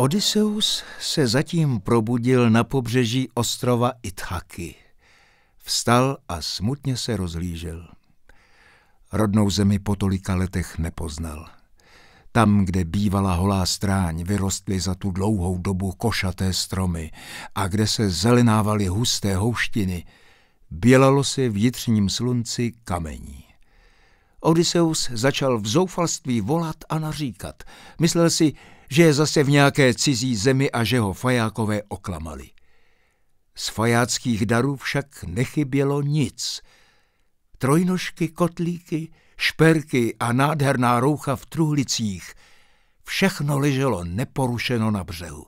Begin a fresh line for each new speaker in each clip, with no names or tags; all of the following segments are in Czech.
Odysseus se zatím probudil na pobřeží ostrova Ithaky. Vstal a smutně se rozlížel. Rodnou zemi po tolika letech nepoznal. Tam, kde bývala holá stráň, vyrostly za tu dlouhou dobu košaté stromy a kde se zelenávaly husté houštiny, bělalo se v jitřním slunci kamení. Odysseus začal v zoufalství volat a naříkat. Myslel si, že je zase v nějaké cizí zemi a že ho fajákové oklamali. Z fajáckých darů však nechybělo nic. Trojnožky, kotlíky, šperky a nádherná roucha v truhlicích. Všechno leželo neporušeno na břehu.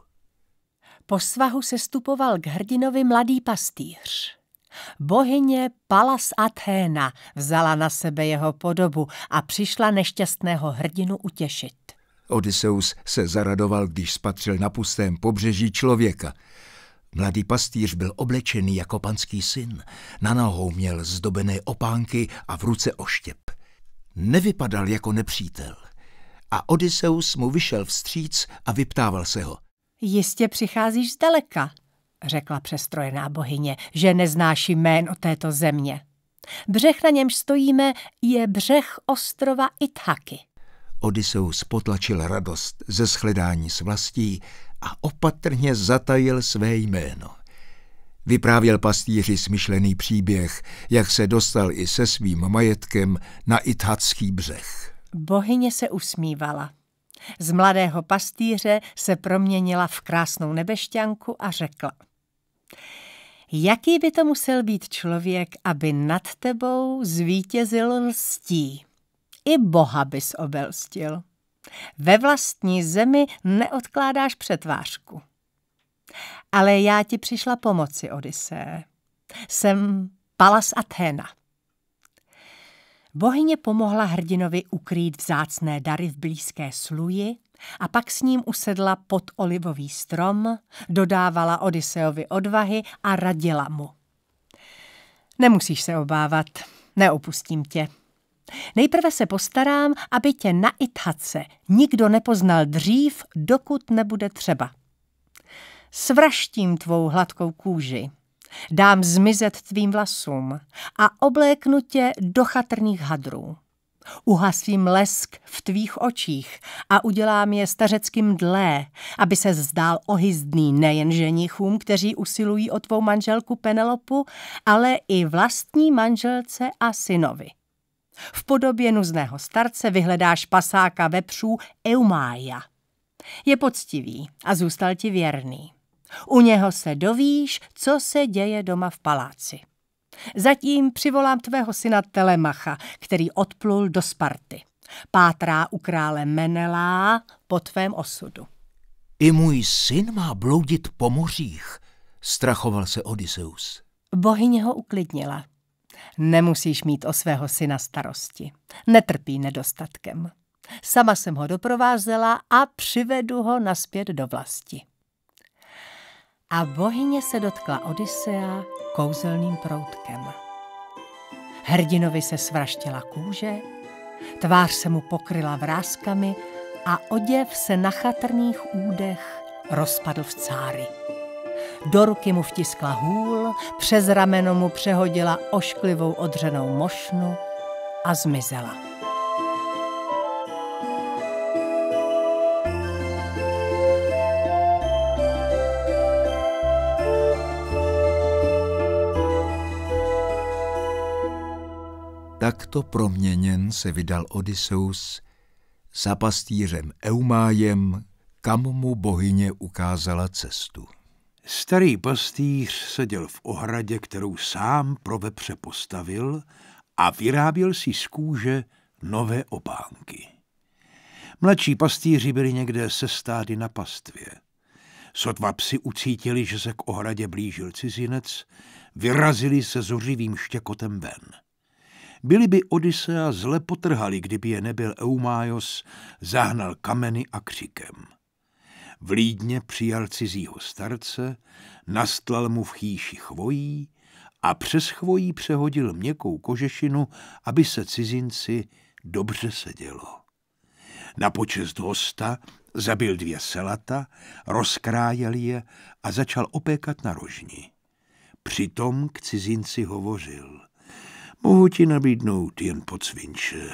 Po svahu se stupoval k hrdinovi mladý pastýř. Bohyně Palas Athéna vzala na sebe jeho podobu a přišla nešťastného hrdinu utěšit.
Odysseus se zaradoval, když spatřil na pustém pobřeží člověka. Mladý pastýř byl oblečený jako panský syn. Na nohou měl zdobené opánky a v ruce oštěp. Nevypadal jako nepřítel. A Odysseus mu vyšel vstříc a vyptával se ho.
Jistě přicházíš zdaleka řekla přestrojená bohyně, že neznáš jméno této země. Břeh, na němž stojíme, je břeh ostrova Ithaky.
Odysseus potlačil radost ze shledání s vlastí a opatrně zatajil své jméno. Vyprávěl pastýři smyšlený příběh, jak se dostal i se svým majetkem na Ithacký břeh.
Bohyně se usmívala. Z mladého pastýře se proměnila v krásnou nebešťanku a řekla – Jaký by to musel být člověk, aby nad tebou zvítězil lstí? I Boha bys obelstil. Ve vlastní zemi neodkládáš přetvářku. Ale já ti přišla pomoci, Odise. Jsem Palas Athena. Bohyně pomohla hrdinovi ukrýt vzácné dary v blízké sluji, a pak s ním usedla pod olivový strom, dodávala Odiseovi odvahy a radila mu. Nemusíš se obávat, neopustím tě. Nejprve se postarám, aby tě na Ithace nikdo nepoznal dřív, dokud nebude třeba. Svraštím tvou hladkou kůži, dám zmizet tvým vlasům a obléknu tě do chatrných hadrů. Uhasím lesk v tvých očích a udělám je stařeckým dlé, aby se zdál ohyzdný nejen ženichům, kteří usilují o tvou manželku Penelopu, ale i vlastní manželce a synovi. V podobě nuzného starce vyhledáš pasáka vepřů Eumája. Je poctivý a zůstal ti věrný. U něho se dovíš, co se děje doma v paláci. Zatím přivolám tvého syna Telemacha, který odplul do Sparty. Pátrá u krále Menelá po tvém osudu.
I můj syn má bloudit po mořích, strachoval se Odysseus.
Bohyně ho uklidnila. Nemusíš mít o svého syna starosti. Netrpí nedostatkem. Sama jsem ho doprovázela a přivedu ho naspět do vlasti a bohyně se dotkla Odyssea kouzelným proutkem. Hrdinovi se svraštěla kůže, tvář se mu pokryla vrázkami a oděv se na chatrných údech rozpadl v cáry. Do ruky mu vtiskla hůl, přes rameno mu přehodila ošklivou odřenou mošnu a zmizela.
Takto proměněn se vydal Odysseus za pastýřem Eumájem, kam mu bohyně ukázala
cestu. Starý pastýř seděl v ohradě, kterou sám pro vepře postavil a vyráběl si z kůže nové opánky. Mladší pastýři byli někde se stády na pastvě. Sotva psi ucítili, že se k ohradě blížil cizinec, vyrazili se zuřivým štěkotem ven. Byli by Odysea zle potrhali, kdyby je nebyl Eumájos, zahnal kameny a křikem. V Lídně přijal cizího starce, nastlal mu v chýši chvojí a přes chvojí přehodil měkkou kožešinu, aby se cizinci dobře sedělo. Na počest hosta zabil dvě selata, rozkrájel je a začal opékat na rožni. Přitom k cizinci hovořil. Mohu ti nabídnout jen pocvinče.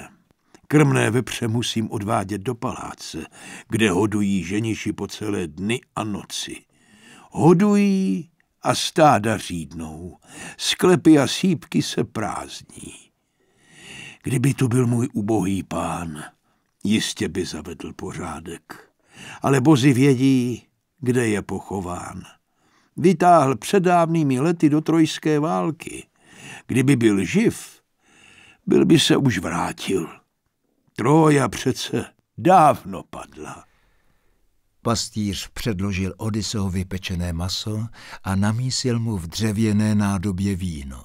Krmné vepře musím odvádět do paláce, kde hodují ženiši po celé dny a noci. Hodují a stáda řídnou, sklepy a sípky se prázdní. Kdyby tu byl můj ubohý pán, jistě by zavedl pořádek. Ale bozy vědí, kde je pochován. Vytáhl předávnými lety do trojské války – Kdyby byl živ, byl by se už vrátil. Troja přece dávno padla. Pastýř předložil Odysseho
pečené maso a namísil mu v dřevěné nádobě víno.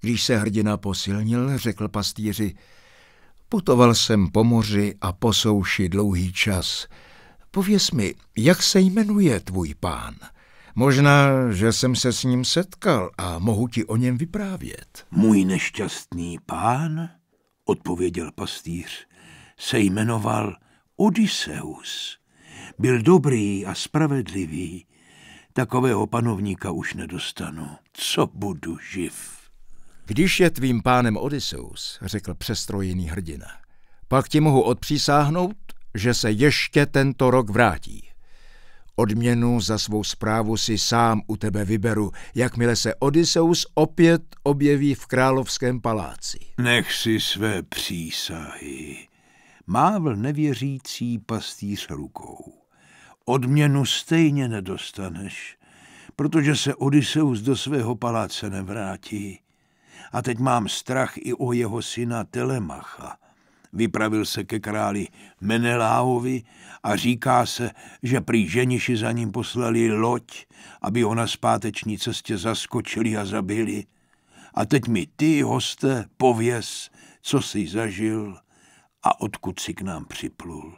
Když se hrdina posilnil, řekl pastýři, putoval jsem po moři a po souši dlouhý čas. Pověz mi, jak se jmenuje tvůj pán? Možná, že jsem se s ním setkal a mohu ti o něm vyprávět.
Můj nešťastný pán, odpověděl pastýř, se jmenoval Odysseus. Byl dobrý a spravedlivý. Takového panovníka už nedostanu. Co budu živ?
Když je tvým pánem Odysseus, řekl přestrojený hrdina, pak ti mohu odpřísáhnout, že se ještě tento rok vrátí. Odměnu za svou zprávu si sám u tebe vyberu, jakmile se Odysseus opět objeví v královském paláci.
Nech si své přísahy. Mávl nevěřící pastýř rukou. Odměnu stejně nedostaneš, protože se Odysseus do svého paláce nevrátí. A teď mám strach i o jeho syna Telemacha, Vypravil se ke králi Meneláovi a říká se, že prý ženiši za ním poslali loď, aby ho na zpáteční cestě zaskočili a zabili. A teď mi ty, hoste, pověz, co jsi zažil a odkud si k nám připlul.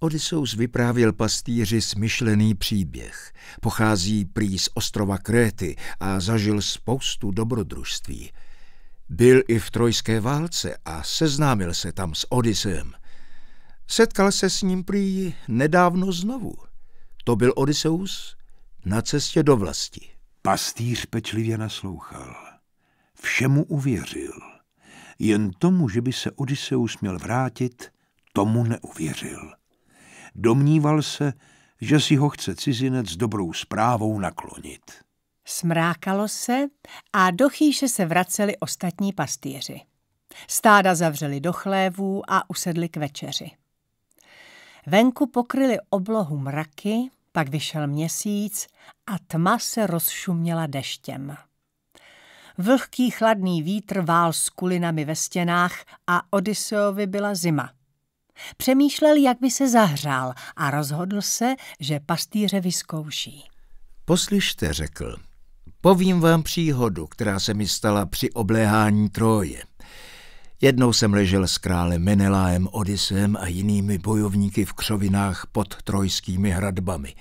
Odysseus vyprávěl pastýři smyšlený příběh. Pochází prý z ostrova Kréty a zažil spoustu dobrodružství – byl i v trojské válce a seznámil se tam s Odysseem. Setkal se s ním prý nedávno znovu. To byl Odysseus
na cestě do vlasti. Pastýř pečlivě naslouchal. Všemu uvěřil. Jen tomu, že by se Odysseus měl vrátit, tomu neuvěřil. Domníval se, že si ho chce cizinec dobrou zprávou naklonit.
Smrákalo se a do chýše se vraceli ostatní pastýři. Stáda zavřeli do chlévů a usedli k večeři. Venku pokryli oblohu mraky, pak vyšel měsíc a tma se rozšuměla deštěm. Vlhký chladný vítr vál s kulinami ve stěnách a Odysseovi byla zima. Přemýšlel, jak by se zahřál a rozhodl se, že pastýře
vyzkouší. Poslyšte, řekl, Povím vám příhodu, která se mi stala při obléhání Troje. Jednou jsem ležel s králem Menelájem Odysem a jinými bojovníky v křovinách pod trojskými hradbami.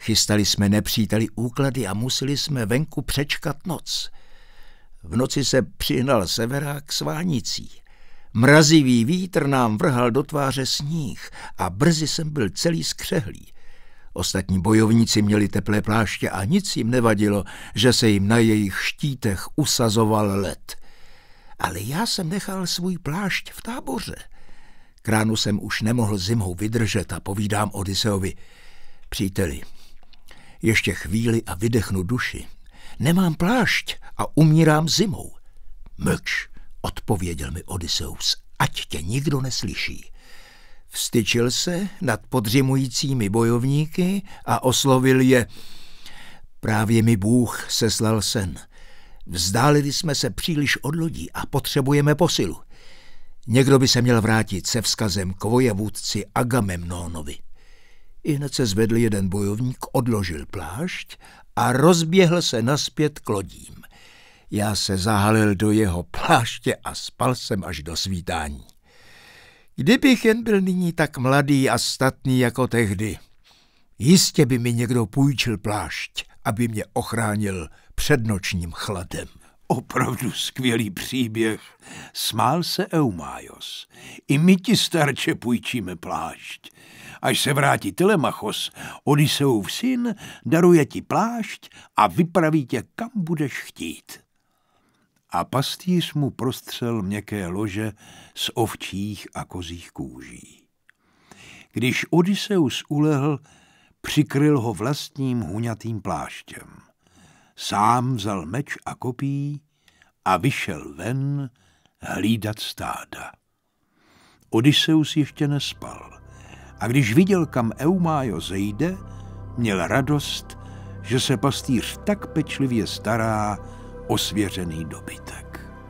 Chystali jsme nepříteli úklady a museli jsme venku přečkat noc. V noci se přihnal severák s vánicí. Mrazivý vítr nám vrhal do tváře sníh a brzy jsem byl celý skřehlý. Ostatní bojovníci měli teplé pláště a nic jim nevadilo, že se jim na jejich štítech usazoval led. Ale já jsem nechal svůj plášť v táboře. Kránu jsem už nemohl zimou vydržet a povídám Odiseovi. Příteli, ještě chvíli a vydechnu duši. Nemám plášť a umírám zimou. Mlč, odpověděl mi Odiseus, ať tě nikdo neslyší. Vstyčil se nad podřimujícími bojovníky a oslovil je. Právě mi Bůh seslal sen. Vzdálili jsme se příliš od lodí a potřebujeme posilu. Někdo by se měl vrátit se vzkazem k vojevůdci Agamemnonovi. I hned se zvedl jeden bojovník, odložil plášť a rozběhl se naspět k lodím. Já se zahalil do jeho pláště a spal jsem až do svítání. Kdybych jen byl nyní tak mladý a statný jako tehdy, jistě by mi někdo
půjčil plášť, aby mě ochránil před nočním chladem. Opravdu skvělý příběh. Smál se Eumájos. I my ti starče půjčíme plášť. Až se vrátí Telemachos, Odiseův syn daruje ti plášť a vypraví tě, kam budeš chtít a pastýř mu prostřel měkké lože z ovčích a kozích kůží. Když Odysseus ulehl, přikryl ho vlastním huňatým pláštěm. Sám vzal meč a kopí a vyšel ven hlídat stáda. Odysseus ještě nespal a když viděl, kam Eumájo zejde, měl radost, že se pastýř tak pečlivě stará, osvěřený dobytek.